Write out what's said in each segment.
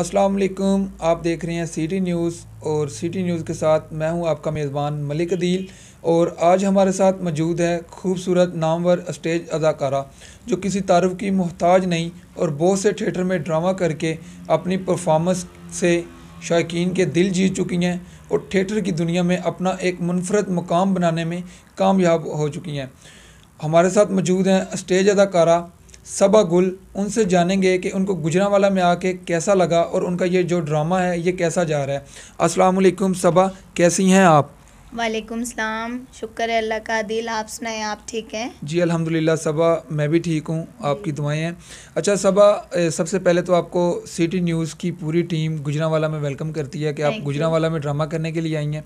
अस्सलाम वालेकुम आप देख रहे हैं सिटी न्यूज़ और सिटी न्यूज़ के साथ मैं हूं आपका मेज़बान मलिक अदील और आज हमारे साथ मौजूद है खूबसूरत नामवर स्टेज अदाकारा जो किसी तारफ़ की मोहताज नहीं और बहुत से थिएटर में ड्रामा करके अपनी परफॉर्मेंस से शायकीन के दिल जीत चुकी हैं और थिएटर की दुनिया में अपना एक मुनफरद मुकाम बनाने में कामयाब हो चुकी हैं हमारे साथ मौजूद हैं स्टेज अदाकारा सबा गुल उनसे जानेंगे कि उनको गुजरावाला में आके कैसा लगा और उनका ये जो ड्रामा है ये कैसा जा रहा है अस्सलाम वालेकुम सबा कैसी हैं आप वालेकुम सलाम शुक्र है अल्लाह का दिल आप सुनाए आप ठीक हैं जी अल्हम्दुलिल्लाह सबा मैं भी ठीक हूँ आपकी दुआएं हैं अच्छा सबा सबसे पहले तो आपको सिटी न्यूज़ की पूरी टीम गुजरावाला में वेलकम करती है कि आप गुजरावाला में ड्रामा करने के लिए आई हैं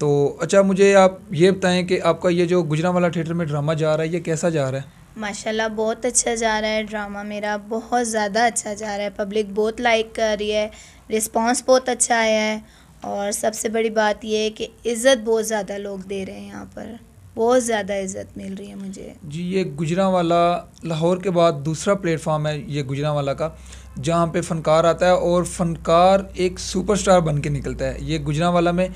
तो अच्छा मुझे आप ये बताएं कि आपका ये जो गुजरावाला थिएटर में ड्रामा जा रहा है ये कैसा जा रहा है माशाल्लाह बहुत अच्छा जा रहा है ड्रामा मेरा बहुत ज़्यादा अच्छा जा रहा है पब्लिक बहुत लाइक कर रही है रिस्पांस बहुत अच्छा आया है और सबसे बड़ी बात यह है कि इज़्ज़त बहुत ज़्यादा लोग दे रहे हैं यहाँ पर बहुत ज़्यादा इज़्ज़त मिल रही है मुझे जी ये गुजरा वाला लाहौर के बाद दूसरा प्लेटफॉर्म है ये गुजरा वाला का जहाँ पर फनकार आता है और फनकार एक स्टार बन के निकलता है ये गुजरा वाला में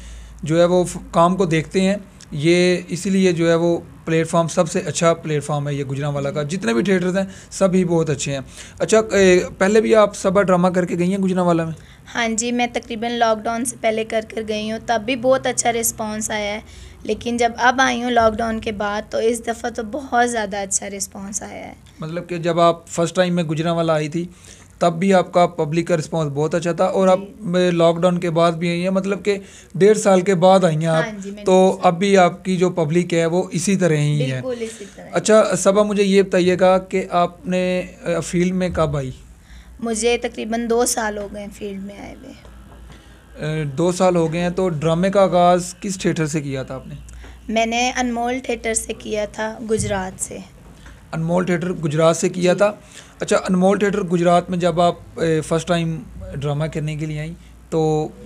जो है वो काम को देखते हैं ये इसीलिए जो है वो प्लेटफॉर्म सबसे अच्छा प्लेटफॉर्म है ये गुजरावाला का जितने भी थिएटर्स हैं सभी बहुत अच्छे हैं अच्छा ए, पहले भी आप सब ड्रामा करके गई हैं गुजरा वाला में हाँ जी मैं तकरीबन लॉकडाउन से पहले कर कर गई हूँ तब भी बहुत अच्छा रिस्पॉन्स आया है लेकिन जब अब आई हूँ लॉकडाउन के बाद तो इस दफ़ा तो बहुत ज़्यादा अच्छा रिस्पॉन्स आया है मतलब कि जब आप फर्स्ट टाइम में गुजरा आई थी तब भी आपका पब्लिक का रिस्पांस बहुत अच्छा था और आप लॉकडाउन के बाद भी आई हैं मतलब कि डेढ़ साल के बाद आई हैं आप हाँ तो अब भी आपकी जो पब्लिक है वो इसी तरह ही है अच्छा सबा मुझे ये बताइएगा कि आपने फील्ड में कब आई मुझे तकरीबन दो साल हो गए फील्ड में आए हुए दो साल हो गए हैं तो ड्रामे का आगाज़ किस थिएटर से किया था आपने मैंने अनमोल थिएटर से किया था गुजरात से अनमोल थिएटर गुजरात से किया था अच्छा अनमोल थिएटर गुजरात में जब आप फ़र्स्ट टाइम ड्रामा करने के लिए आई तो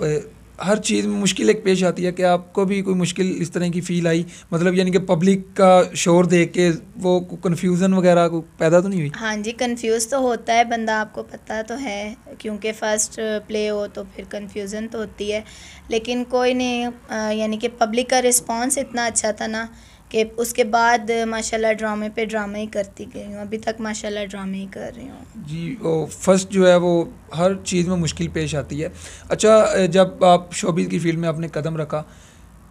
ए, हर चीज़ में मुश्किल एक पेश आती है कि आपको भी कोई मुश्किल इस तरह की फ़ील आई मतलब यानी कि पब्लिक का शोर देख के वो कन्फ्यूज़न वगैरह को पैदा तो नहीं हुई हाँ जी कन्फ्यूज़ तो होता है बंदा आपको पता तो है क्योंकि फ़र्स्ट प्ले हो तो फिर कन्फ्यूज़न तो होती है लेकिन कोई नहीं यानी कि पब्लिक का रिस्पॉन्स इतना अच्छा था ना के उसके बाद माशाल्लाह ड्रामे पे ड्रामा ही करती गई हूँ अभी तक माशाल्लाह ड्रामे ही कर रही हूँ जी वो फर्स्ट जो है वो हर चीज़ में मुश्किल पेश आती है अच्छा जब आप शोबीज़ की फील्ड में आपने कदम रखा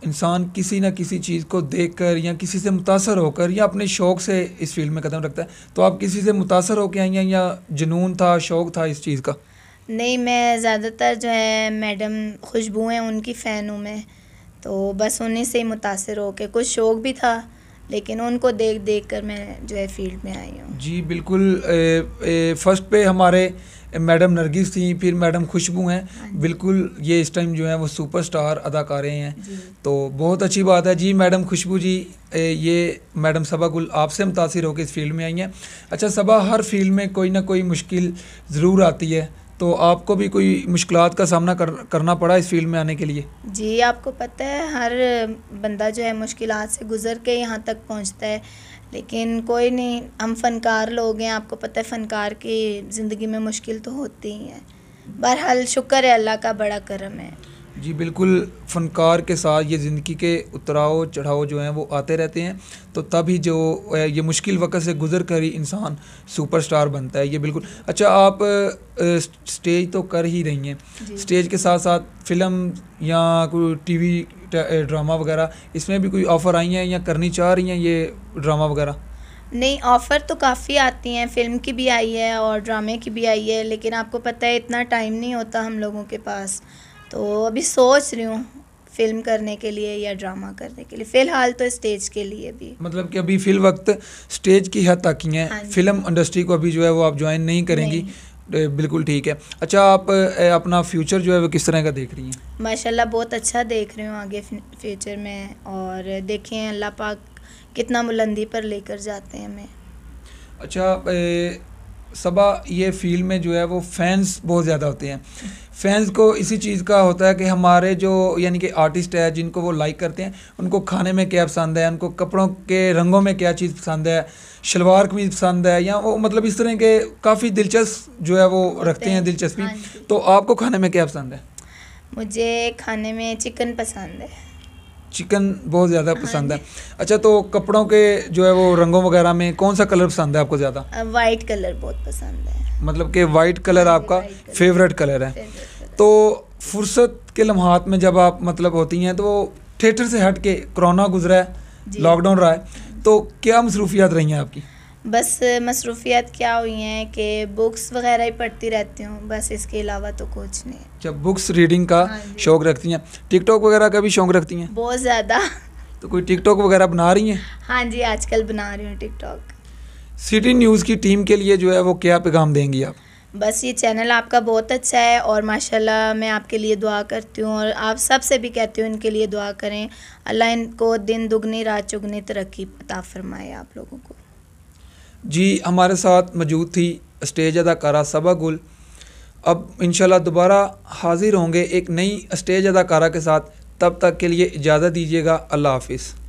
इंसान किसी ना किसी चीज़ को देख कर या किसी से मुतासर होकर या अपने शौक़ से इस फील्ड में कदम रखता है तो आप किसी से मुतासर होकर आई हैं या जुनून था शौक़ था इस चीज़ का नहीं मैं ज़्यादातर जो है मैडम खुशबू हैं उनकी फ़ैन हूँ मैं तो बस उन्हीं से ही मुतासर के कुछ शौक़ भी था लेकिन उनको देख देख कर मैं जो है फील्ड में आई हूँ जी बिल्कुल ए, ए, फर्स्ट पे हमारे मैडम नरगिस थी फिर मैडम खुशबू हैं हाँ बिल्कुल ये इस टाइम जो है वो सुपरस्टार अदाकारे हैं तो बहुत अच्छी बात है जी मैडम खुशबू जी ए, ये मैडम सबा गुल आपसे मुतासर होकर इस फील्ड में आई हैं अच्छा सबा हर फील्ड में कोई ना कोई मुश्किल ज़रूर आती है तो आपको भी कोई मुश्किल का सामना कर, करना पड़ा इस फील्ड में आने के लिए जी आपको पता है हर बंदा जो है मुश्किल से गुज़र के यहाँ तक पहुँचता है लेकिन कोई नहीं हम फनकार लोग हैं आपको पता है फनकार की ज़िंदगी में मुश्किल तो होती ही है बहरहाल शुक्र है अल्लाह का बड़ा करम है जी बिल्कुल फ़नकार के साथ ये ज़िंदगी के उतराव चढ़ाव जो हैं वो आते रहते हैं तो तभी जो ये मुश्किल वक़्त से गुज़र कर ही इंसान सुपरस्टार बनता है ये बिल्कुल अच्छा आप स्टेज तो कर ही रही हैं स्टेज के साथ साथ फ़िल्म या कोई टीवी ड्रामा वगैरह इसमें भी कोई ऑफ़र आई हैं या करनी चाह रही हैं ये ड्रामा वगैरह नहीं ऑफ़र तो काफ़ी आती हैं फ़िल्म की भी आई है और ड्रामे की भी आई है लेकिन आपको पता है इतना टाइम नहीं होता हम लोगों के पास तो अभी सोच रही हूँ फिल्म करने के लिए या ड्रामा करने के लिए फिलहाल तो स्टेज के लिए भी मतलब कि अभी फिल वक्त स्टेज की हद तक ही है हाँ फिल्म इंडस्ट्री को अभी जो है वो आप ज्वाइन नहीं करेंगी तो बिल्कुल ठीक है अच्छा आप अपना फ्यूचर जो है वो किस तरह का देख रही हैं माशाल्लाह बहुत अच्छा देख रही हूँ आगे फ्यूचर में और देखें अल्लाह पाक कितना बुलंदी पर लेकर जाते हैं हमें अच्छा सबा ये फील्ड में जो है वो फैंस बहुत ज़्यादा होते हैं फैंस को इसी चीज़ का होता है कि हमारे जो यानी कि आर्टिस्ट है जिनको वो लाइक करते हैं उनको खाने में क्या पसंद है उनको कपड़ों के रंगों में क्या चीज़ पसंद है शलवार कमीज पसंद है या वो मतलब इस तरह के काफ़ी दिलचस्प जो है वो रखते हैं दिलचस्पी हाँ तो आपको खाने में क्या पसंद है मुझे खाने में चिकन पसंद है चिकन बहुत ज़्यादा हाँ पसंद है अच्छा तो कपड़ों के जो है वो रंगों वगैरह में कौन सा कलर पसंद है आपको ज़्यादा वाइट कलर बहुत पसंद है मतलब कि वाइट हाँ, कलर आपका फेवरेट कलर है तो फुर्सत के लम्हात में जब आप मतलब होती हैं तो थिएटर से हट के कोरोना गुजरा है लॉकडाउन रहा है हाँ। तो क्या मसरूफियात रही हैं आपकी बस मसरूफियात क्या हुई हैं कि बुक्स वगैरह ही पढ़ती रहती हूँ बस इसके अलावा तो कुछ नहीं जब बुक्स रीडिंग का हाँ शौक रखती हैं टिकटॉक वगैरह का भी शौक रखती हैं बहुत ज़्यादा तो कोई टिकटॉक वगैरह बना रही हैं हाँ जी आजकल बना रही हूँ टिकटॉक सिटी न्यूज़ की टीम के लिए जो है वो क्या पैगाम देंगी आप बस ये चैनल आपका बहुत अच्छा है और माशाल्लाह मैं आपके लिए दुआ करती हूँ और आप सब से भी कहती हूँ इनके लिए दुआ करें अल्लाह इनको दिन दुगनी रात चुगनी तरक्की पता फरमाए आप लोगों को जी हमारे साथ मौजूद थी स्टेज अदाकारा सबा गुल अब इन दोबारा हाज़िर होंगे एक नई स्टेज अदाकारा के साथ तब तक के लिए इजाज़त दीजिएगा अल्लाह हाफिज़